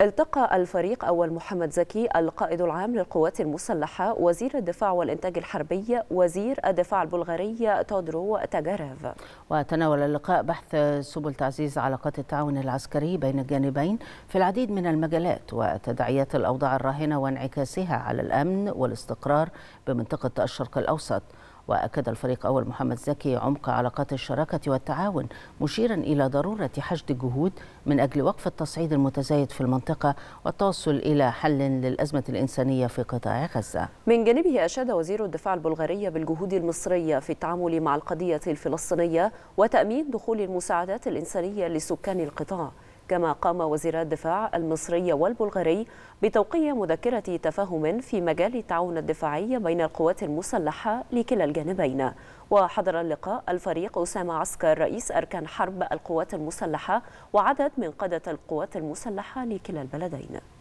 التقى الفريق أول محمد زكي القائد العام للقوات المسلحة وزير الدفاع والإنتاج الحربي وزير الدفاع البلغاري تودرو تاجاريف وتناول اللقاء بحث سبل تعزيز علاقات التعاون العسكري بين الجانبين في العديد من المجالات وتداعيات الأوضاع الراهنة وانعكاسها على الأمن والاستقرار بمنطقة الشرق الأوسط وأكد الفريق أول محمد زكي عمق علاقات الشراكة والتعاون مشيرا إلى ضرورة حشد الجهود من أجل وقف التصعيد المتزايد في المنطقة والتوصل إلى حل للأزمة الإنسانية في قطاع غزة من جانبه أشاد وزير الدفاع البلغاري بالجهود المصرية في التعامل مع القضية الفلسطينية وتأمين دخول المساعدات الإنسانية لسكان القطاع كما قام وزير الدفاع المصري والبلغاري بتوقيع مذكرة تفاهم في مجال التعاون الدفاعي بين القوات المسلحة لكلا الجانبين وحضر اللقاء الفريق أسامة عسكر رئيس أركان حرب القوات المسلحة وعدد من قادة القوات المسلحة لكلا البلدين